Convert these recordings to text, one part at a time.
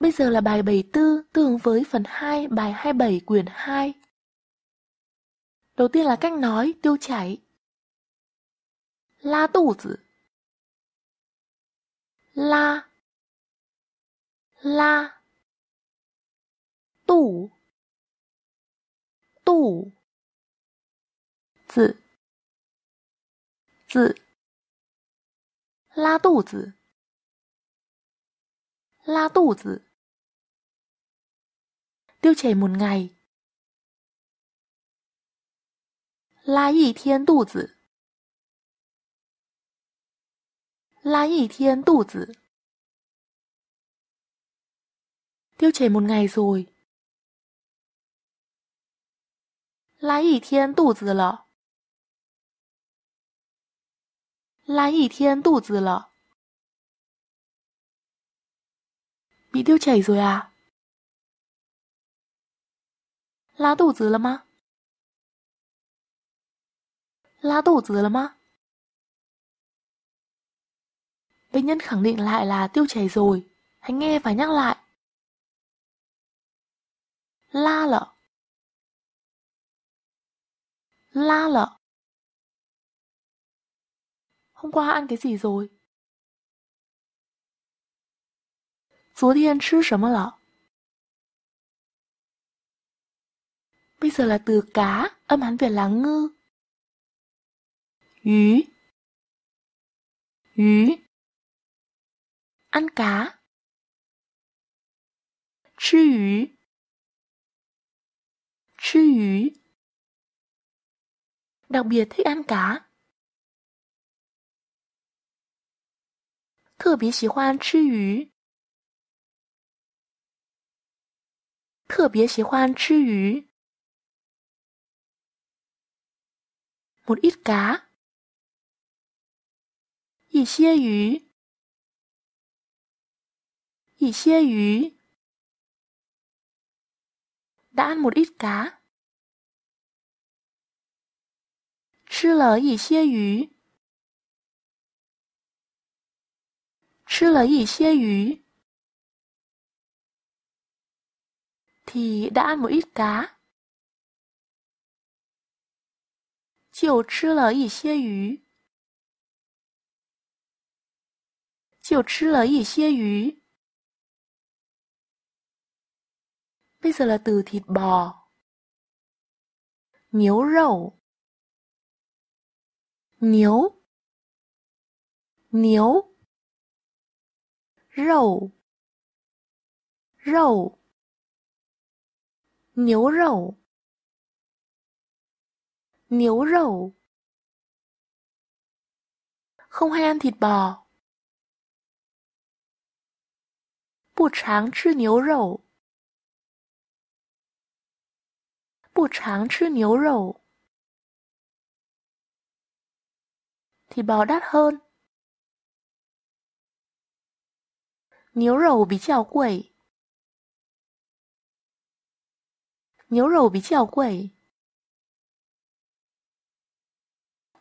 Bây giờ là bài 74 tương với phần 2 bài 27 quyển 2. Đầu tiên là cách nói tiêu chảy. La tủ tử. La. La. Tủ. Tủ. Tử. Tử. La tủ tử. La tủ tử tiêu chảy một ngày. Lá yì thiên tụ tử Lá yì thiên tụ tử Tiêu chảy một ngày rồi. Lá yì thiên tụ tử lọ Lá yì thiên tụ tử lọ Bị tiêu chảy rồi à? 拉肚子了吗？拉肚子了吗？Bệnh nhân khẳng định lại là tiêu chảy rồi. Hãy nghe và nhắc lại. La lợ. La lợ. Hôm qua ăn cái gì rồi? 昨天吃什么了？bây giờ là từ cá, âm hán Việt là ngư. Ý. Ý. Ăn cá. Chư ý. Chư ý. Đặc biệt thích ăn cá. 特别喜欢吃鱼，特别喜欢吃鱼。một ít cá. Yì xie yu. Yì xie yu. Đã ăn một ít cá. Chứ lỡ yì xie yu. Chứ lỡ yì xie yu. Thì đã ăn một ít cá. 就吃了一些鱼，就吃了一些鱼。bây giờ là từ thịt bò, miêu rẩu, 牛，牛，肉，肉，牛肉。Miếu rầu Không hay ăn thịt bò Bù tráng chư niếu rầu Bù tráng chư niếu rầu Thịt bò đắt hơn Niếu rầu bí chào quẩy Niếu rầu bí chào quẩy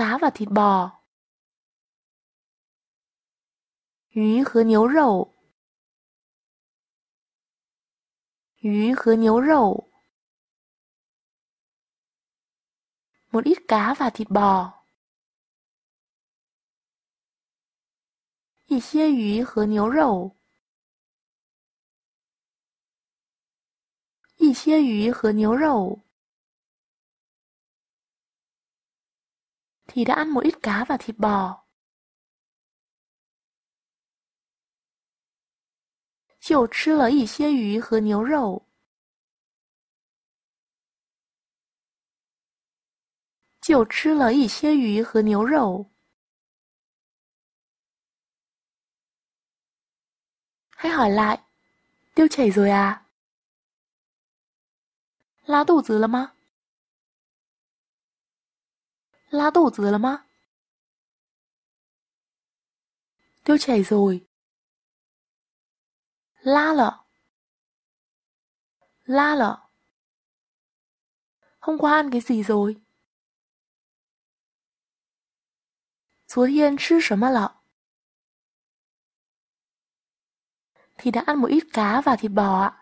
cá và thịt bò. Yú hứa nhấu rậu. Yú hứa nhấu rậu. Một ít cá và thịt bò. Yì xie yú hứa nhấu rậu. Yì xie yú hứa nhấu rậu. thì đã ăn một ít cá và thịt bò. Chiều 吃了一些鱼和牛肉。就吃了一些鱼和牛肉。Hãy hỏi lại, tiêu chảy rồi à? Lá đủ dứ lắm á? Tiêu chảy rồi. La lợ. La lợ. Hôm qua ăn cái gì rồi? 昨天吃什么了? Thì đã ăn một ít cá và thịt bò ạ.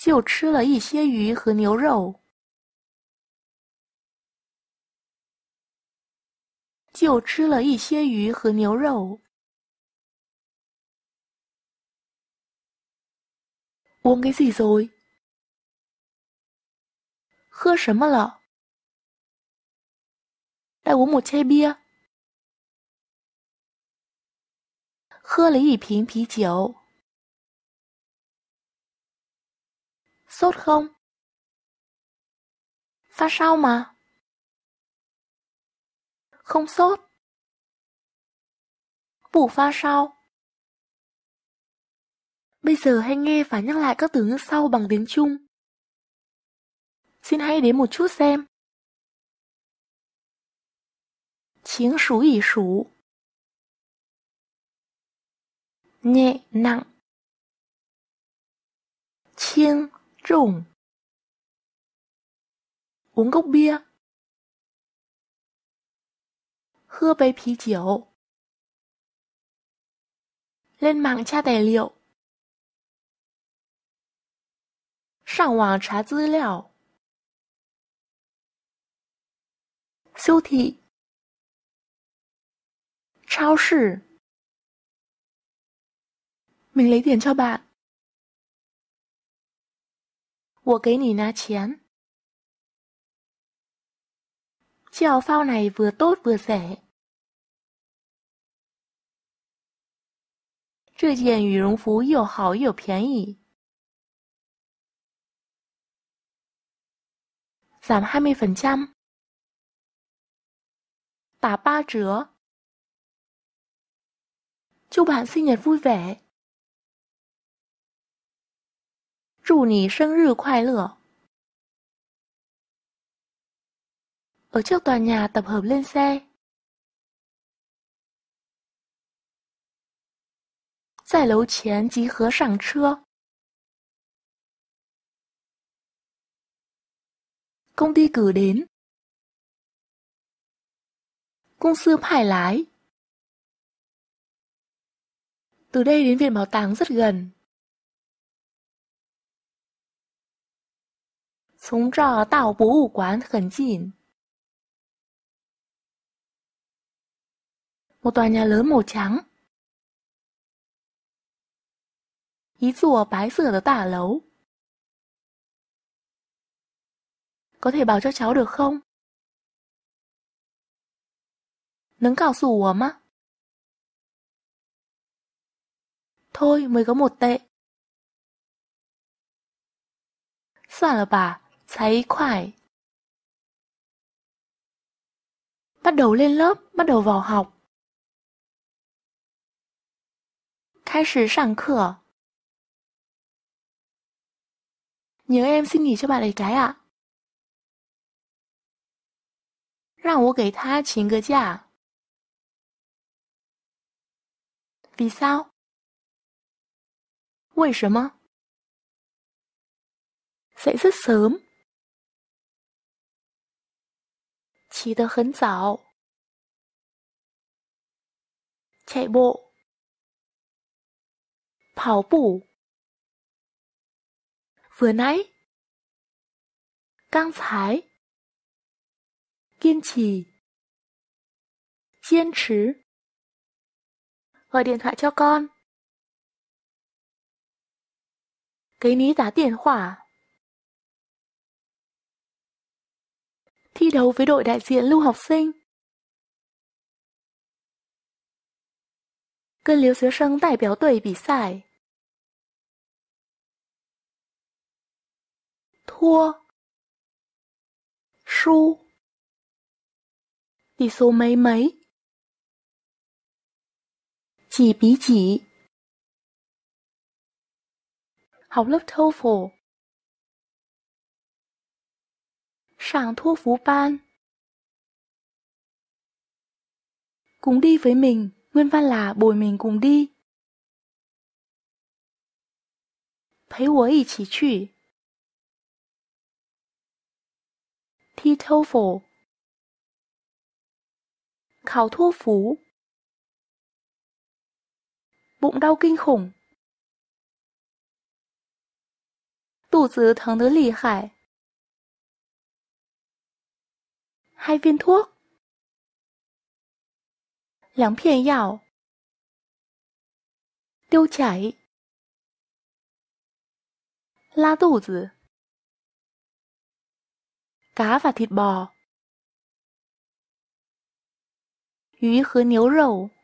就吃了一些鱼和牛肉。就吃了一些鱼和牛肉。我给 n g c á 喝什么了？带我母亲 n 喝了一瓶啤酒。Sốt không Phát sao mà Không sốt Bủ pha sao Bây giờ hãy nghe và nhắc lại các từ ngữ sau bằng tiếng Trung. Xin hãy đến một chút xem. Chiến sú ỉ sú Nhẹ nặng Chiêng 重 uống cốc bia hưa bấy phí chiều lên mạng tra tài liệu Sang wang trà dữ liệu siêu thị Mình lấy tiền cho bạn 我给你拿钱。Chiếc áo phao này vừa tốt vừa rẻ. 这件羽绒服又好又便宜。giảm 20%. Tả ba trứa. Chúc bạn sinh nhật vui vẻ. 祝你生日快乐! Ở trước tòa nhà tập hợp lên xe. Tại lầu tiền tập hợp lên xe. Công ty cử đến. Công sư phải lái. Từ đây đến viện bảo tàng rất gần. 从这儿到博物馆很近。Một tòa nhà lớn màu trắng. 一座白色的大楼。Có thể bảo cho cháu được không? Nấng cao sủ ủa má. Thôi mới có một tệ. Soạn là bà, Thấy khoải Bắt đầu lên lớp, bắt đầu vào học. nhớ em xin nghỉ cho bạn ấy cái ạ. À. 让我给他请个假。Vì sao? sẽ rất sớm. 起得很早，散步，跑步。vừa nãy căng thái kiên trì，坚持。gọi điện thoại cho con，给你打电话。thi đấu với đội đại diện lưu học sinh. 跟留学生代表队比赛。拖，书，đi tuổi su, số mấy mấy, chỉ chỉ, học lớp TOEFL。上托福班. Cùng đi với mình, nguyên văn là bồi mình cùng đi. 陪我一起去。thi TOEFL, khảo thua phú, bụng đau kinh khủng, 肚子疼得厉害。hai viên thuốc. Lắng phiền dạo. Tiêu chảy. La tủ tử. Cá và thịt bò. Ý hứa nấu rầu.